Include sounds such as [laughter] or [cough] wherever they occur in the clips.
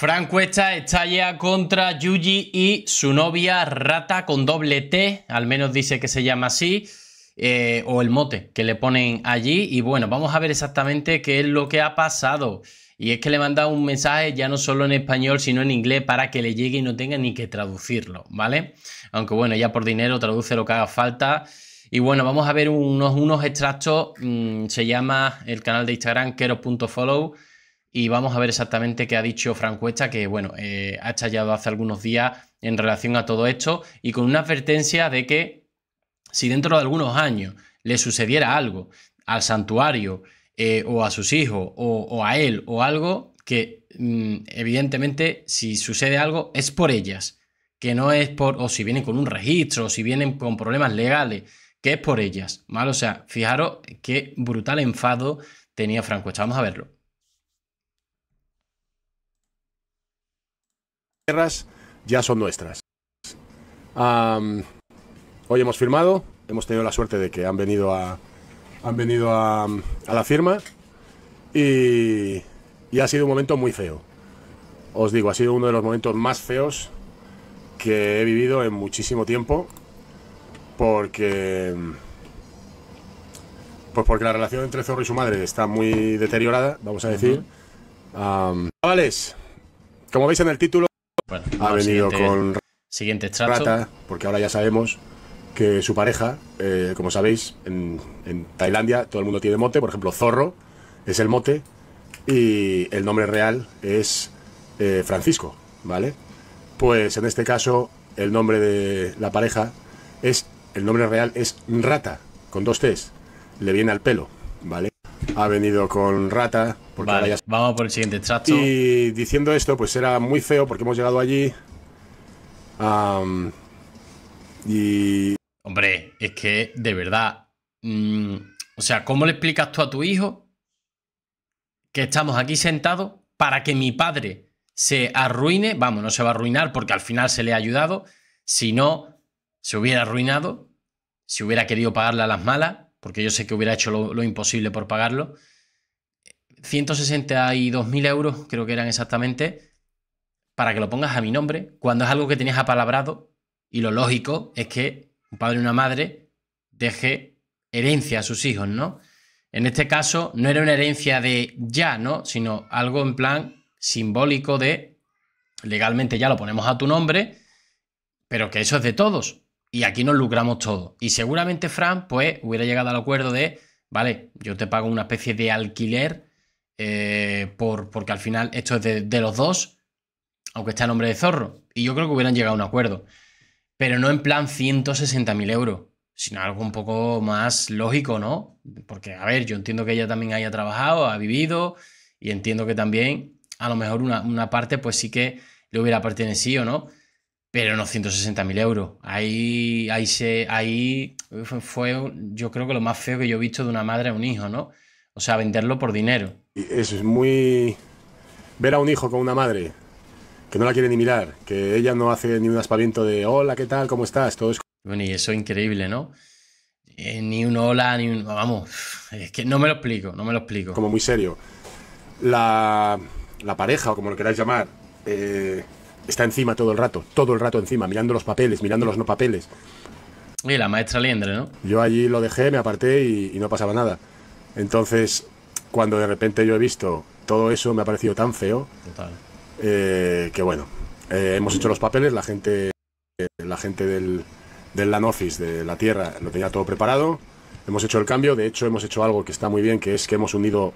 Frank Cuesta estalla contra Yuji y su novia Rata con doble T, al menos dice que se llama así, eh, o el mote que le ponen allí. Y bueno, vamos a ver exactamente qué es lo que ha pasado. Y es que le manda un mensaje ya no solo en español, sino en inglés para que le llegue y no tenga ni que traducirlo, ¿vale? Aunque bueno, ya por dinero traduce lo que haga falta. Y bueno, vamos a ver unos, unos extractos, mm, se llama el canal de Instagram quero.follow y vamos a ver exactamente qué ha dicho Francuesta, que bueno, eh, ha estallado hace algunos días en relación a todo esto y con una advertencia de que si dentro de algunos años le sucediera algo al santuario eh, o a sus hijos o, a él o algo, que mm, evidentemente si sucede algo es por ellas, que no es por, o si vienen con un registro, o si vienen con problemas legales, que es por ellas, ¿vale? O sea, fijaros qué brutal enfado tenía Franco. Vamos a verlo. ya son nuestras. hoy hemos firmado, hemos tenido la suerte de que han venido a, han venido a, la firma y, ha sido un momento muy feo. Os digo, ha sido uno de los momentos más feos que he vivido en muchísimo tiempo porque pues porque la relación entre Zorro y su madre está muy deteriorada, vamos a decir. chavales, como veis en el título ha venido con siguiente Rata, porque ahora ya sabemos que su pareja, eh, como sabéis, en, Tailandia todo el mundo tiene mote, por ejemplo, Zorro es el mote y el nombre real es eh, Francisco, ¿vale? Pues en este caso el nombre de la pareja es, el nombre real es Rata, con dos T's, le viene al pelo, ¿vale? ha venido con Rata. vamos por el siguiente extracto. Y diciendo esto, pues era muy feo porque hemos llegado allí. y. Hombre, es que de verdad. Mm, o sea, ¿cómo le explicas tú a tu hijo que estamos aquí sentados para que mi padre se arruine? Vamos, no se va a arruinar porque al final se le ha ayudado. Si no, se hubiera arruinado, si hubiera querido pagarle a las malas porque yo sé que hubiera hecho lo, imposible por pagarlo. 162.000 euros, creo que eran exactamente, para que lo pongas a mi nombre, cuando es algo que tenías apalabrado y lo lógico es que un padre y una madre deje herencia a sus hijos, ¿no? En este caso no era una herencia de ya, ¿no? Sino algo en plan simbólico de legalmente ya lo ponemos a tu nombre, pero que eso es de todos y aquí nos lucramos todo. Y seguramente Fran, pues, hubiera llegado al acuerdo de, vale, yo te pago una especie de alquiler, eh, por, porque al final esto es de, los dos, aunque está a nombre de Zorro. Y yo creo que hubieran llegado a un acuerdo. Pero no en plan 160.000 euros, sino algo un poco más lógico, ¿no? Porque, a ver, yo entiendo que ella también haya trabajado, ha vivido, y entiendo que también, a lo mejor una, una parte, pues sí que le hubiera pertenecido, ¿no? pero no 160.000 euros. Ahí, ahí, se, ahí fue, yo creo que lo más feo que yo he visto de una madre a un hijo, ¿no? O sea, venderlo por dinero. Eso es muy... Ver a un hijo con una madre que no la quiere ni mirar, que ella no hace ni un aspaviento de hola, ¿qué tal? ¿Cómo estás? Todo es... Bueno, y eso es increíble, ¿no? Eh, ni un hola, ni un... Vamos, es que no me lo explico, no me lo explico. Como muy serio. La, la pareja, o como lo queráis llamar, eh, está encima todo el rato, todo el rato encima, mirando los papeles, mirando los no papeles. Y la maestra Liendre, ¿no? Yo allí lo dejé, me aparté y, no pasaba nada. Entonces, cuando de repente yo he visto todo eso, me ha parecido tan feo. Total. Eh, que bueno, eh, hemos hecho los papeles, la gente, la gente del, del Office, de la Tierra, lo tenía todo preparado. Hemos hecho el cambio, de hecho hemos hecho algo que está muy bien, que es que hemos unido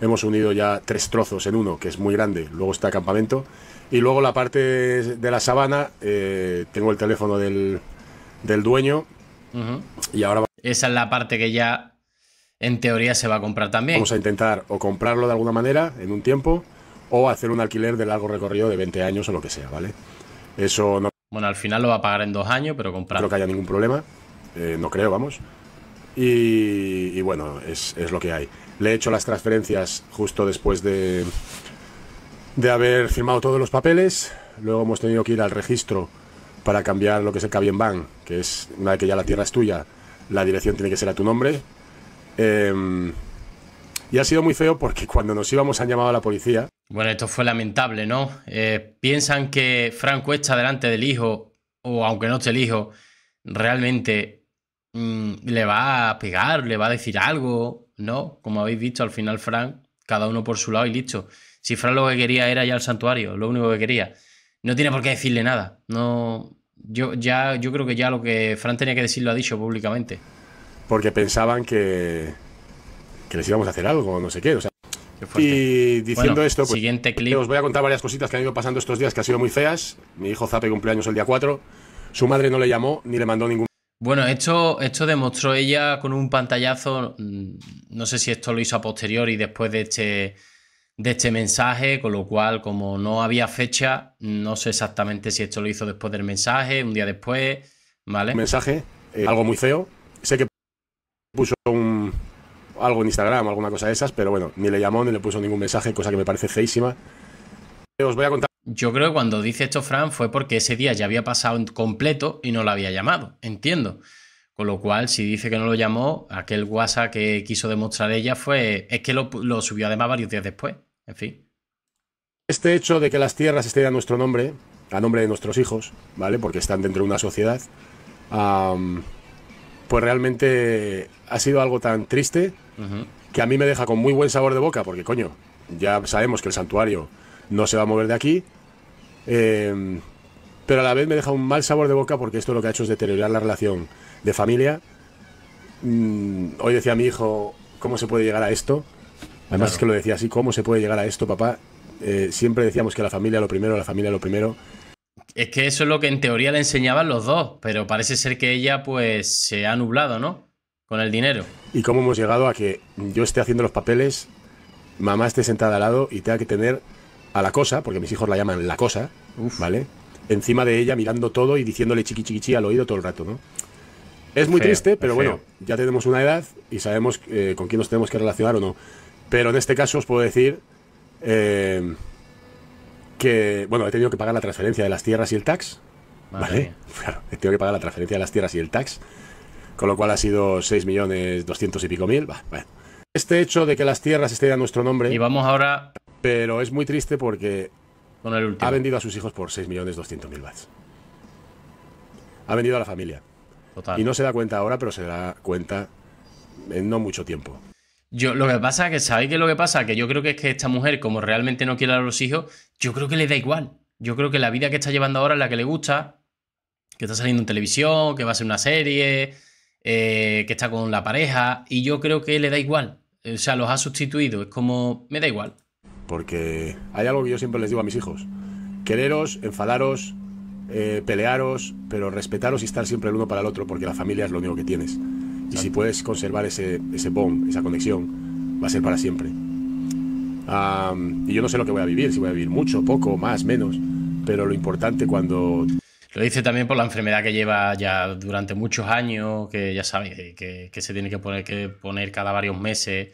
hemos unido ya tres trozos en uno, que es muy grande, luego está campamento, y luego la parte de la sabana, eh, tengo el teléfono del, del dueño, y ahora... Esa es la parte que ya en teoría se va a comprar también. Vamos a intentar o comprarlo de alguna manera en un tiempo, o hacer un alquiler de largo recorrido de 20 años o lo que sea, ¿vale? Eso no... Bueno, al final lo va a pagar en dos años, pero comprar. No creo que haya ningún problema, eh, no creo, vamos. Y, bueno, es, lo que hay. Le he hecho las transferencias justo después de, de haber firmado todos los papeles. Luego hemos tenido que ir al registro para cambiar lo que es el bien que es una vez que ya la tierra es tuya, la dirección tiene que ser a tu nombre. Em, y ha sido muy feo porque cuando nos íbamos han llamado a la policía. Bueno, esto fue lamentable, ¿no? Eh, piensan que Franco está delante del hijo, o aunque no esté el hijo, realmente Mm, le va a pegar, le va a decir algo, ¿no? Como habéis dicho al final Fran, cada uno por su lado y listo. Si Fran lo que quería era ya al santuario, lo único que quería. No tiene por qué decirle nada. No, yo, ya, yo creo que ya lo que Fran tenía que decir lo ha dicho públicamente. Porque pensaban que, que les íbamos a hacer algo, no sé qué. O sea, y diciendo esto, pues, siguiente os voy a contar varias cositas que han ido pasando estos días que han sido muy feas. Mi hijo Zape cumpleaños el día 4. Su madre no le llamó ni le mandó ningún bueno, esto, esto demostró ella con un pantallazo, mm, no sé si esto lo hizo a posteriori después de este, de este mensaje, con lo cual como no había fecha, no sé exactamente si esto lo hizo después del mensaje, un día después, ¿vale? Mensaje, eh, algo muy feo, sé que puso algo en Instagram, alguna cosa de esas, pero bueno, ni le llamó ni le puso ningún mensaje, cosa que me parece feísima. Os voy a contar yo creo que cuando dice esto Fran fue porque ese día ya había pasado completo y no lo había llamado, entiendo. Con lo cual, si dice que no lo llamó, aquel WhatsApp que quiso demostrar ella fue. Es que lo, subió además varios días después. En fin. Este hecho de que las tierras estén a nuestro nombre, a nombre de nuestros hijos, ¿vale? Porque están dentro de una sociedad, pues realmente ha sido algo tan triste que a mí me deja con muy buen sabor de boca, porque coño, ya sabemos que el santuario no se va a mover de aquí, Em, pero a la vez me deja un mal sabor de boca porque esto lo que ha hecho es deteriorar la relación de familia. Mm, hoy decía mi hijo, ¿cómo se puede llegar a esto? Además es que lo decía así, ¿cómo se puede llegar a esto, papá? Eh, siempre decíamos que la familia lo primero, la familia lo primero. Es que eso es lo que en teoría le enseñaban los dos, pero parece ser que ella pues se ha nublado, ¿no? Con el dinero. ¿Y cómo hemos llegado a que yo esté haciendo los papeles, mamá esté sentada al lado y tenga que tener a la cosa, porque mis hijos la llaman la cosa, ¿vale? Encima de ella mirando todo y diciéndole chiqui chiqui chi al oído todo el rato, ¿no? Es muy triste, pero bueno, ya tenemos una edad y sabemos eh, con quién nos tenemos que relacionar o no. Pero en este caso os puedo decir eh, que, bueno, he tenido que pagar la transferencia de las tierras y el tax. ¿Vale? [laughs] Claro, he tenido que pagar la transferencia de las tierras y el tax. Con lo cual ha sido 6 millones doscientos y pico mil. bueno este hecho de que las tierras estén a nuestro nombre. Y vamos ahora. Pero es muy triste porque ha vendido a sus hijos por 6.200.000 bats. Ha vendido a la familia. Y no se da cuenta ahora, pero se da cuenta en no mucho tiempo. Yo, lo que pasa que, ¿sabéis qué lo que pasa? Que yo creo que es que esta mujer, como realmente no quiere a los hijos, yo creo que le da igual. Yo creo que la vida que está llevando ahora es la que le gusta, que está saliendo en televisión, que va a ser una serie, eh, que está con la pareja, y yo creo que le da igual. Eh, o sea, los ha sustituido. Es como, me da igual. Porque hay algo que yo siempre les digo a mis hijos. Quereros, enfadaros, eh, pelearos, pero respetaros y estar siempre el uno para el otro, porque la familia es lo único que tienes. Y si puedes conservar ese, ese bond, esa conexión, va a ser para siempre. y yo no sé lo que voy a vivir, si voy a vivir mucho, poco, más, menos, pero lo importante cuando lo dice también por la enfermedad que lleva ya durante muchos años, que ya sabe eh, que, se tiene que poner, que poner cada varios meses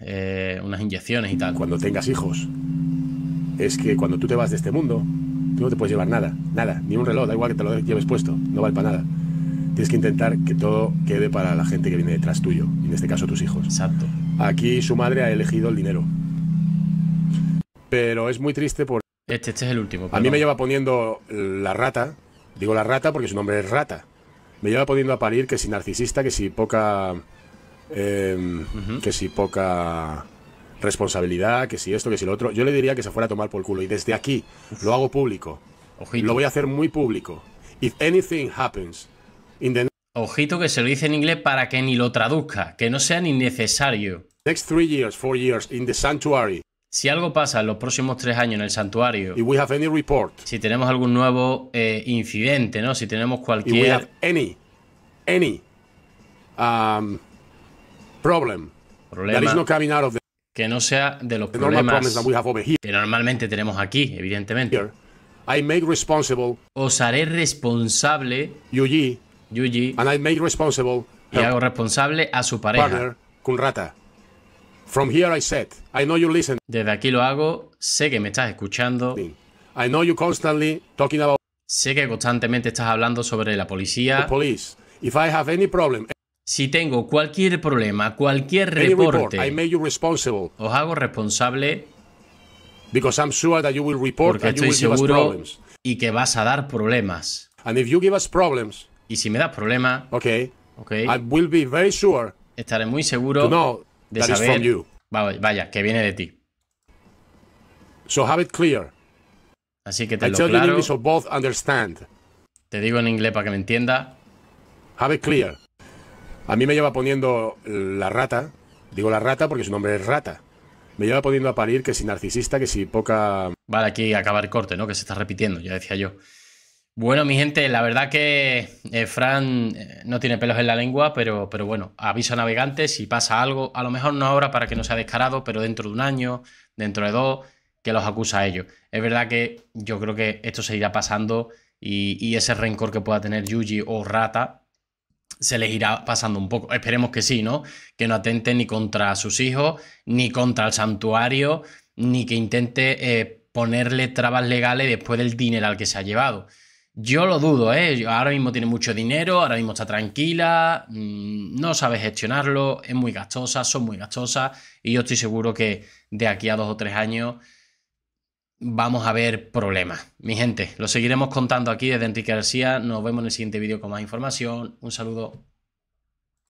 eh, unas inyecciones y tal. Cuando tengas hijos, es que cuando tú te vas de este mundo, tú no te puedes llevar nada, nada, ni un reloj, da igual que te lo lleves puesto, no vale para nada. Tienes que intentar que todo quede para la gente que viene detrás tuyo, en este caso tus hijos. Exacto. Aquí su madre ha elegido el dinero. Pero es muy triste porque... Este, este es el último. A mí me lleva poniendo la rata, digo la rata porque su nombre es rata, me lleva poniendo a parir que si narcisista, que si poca... Em, que si poca responsabilidad, que si esto, que si lo otro. Yo le diría que se fuera a tomar por culo. Y desde aquí lo hago público. Ojito. Lo voy a hacer muy público. If anything happens in the Ojito que se lo dice en inglés para que ni lo traduzca, que no sea ni necesario. Next three years, four years in the sanctuary, si algo pasa en los próximos tres años en el santuario, we have report, si tenemos algún nuevo eh, incidente, ¿no? Si tenemos cualquier. any, problem, problema que no sea de los problemas que normalmente tenemos aquí, evidentemente. I make responsible, os haré responsable, Yuji, y hago responsable a su pareja, Kunrata here I said, I know you listen. Desde aquí lo hago, sé que me estás escuchando. I know you constantly Sé que constantemente estás hablando sobre la policía. Police. si tengo cualquier problema, cualquier reporte, report, os hago responsable porque estoy seguro y que vas a dar problemas. problems, y si me das problemas, okay, okay, will be estaré muy seguro de Vaya, que viene de ti. So have clear. Así que te lo both understand. Te digo en inglés para que me entienda. Have clear. A mí me lleva poniendo la rata. Digo la rata porque su nombre es rata. Me lleva poniendo a parir que si narcisista, que si poca. Vale, aquí acaba el corte, ¿no? Que se está repitiendo, ya decía yo. Bueno, mi gente, la verdad que eh, Fran eh, no tiene pelos en la lengua, pero, pero bueno, aviso a navegantes si pasa algo, a lo mejor no ahora para que no sea descarado, pero dentro de un año, dentro de dos, que los acusa a ellos. Es verdad que yo creo que esto se irá pasando y, ese rencor que pueda tener Yuji o Rata se les irá pasando un poco. Esperemos que sí, ¿no? Que no atente ni contra sus hijos, ni contra el santuario, ni que intente eh, ponerle trabas legales después del dinero al que se ha llevado. Yo lo dudo, ¿eh? Ahora mismo tiene mucho dinero, ahora mismo está tranquila, mm, no sabe gestionarlo, es muy gastosa, son muy gastosas y yo estoy seguro que de aquí a dos o tres años vamos a ver problemas. Mi gente, lo seguiremos contando aquí desde Enrique García. Nos vemos en el siguiente vídeo con más información. Un saludo.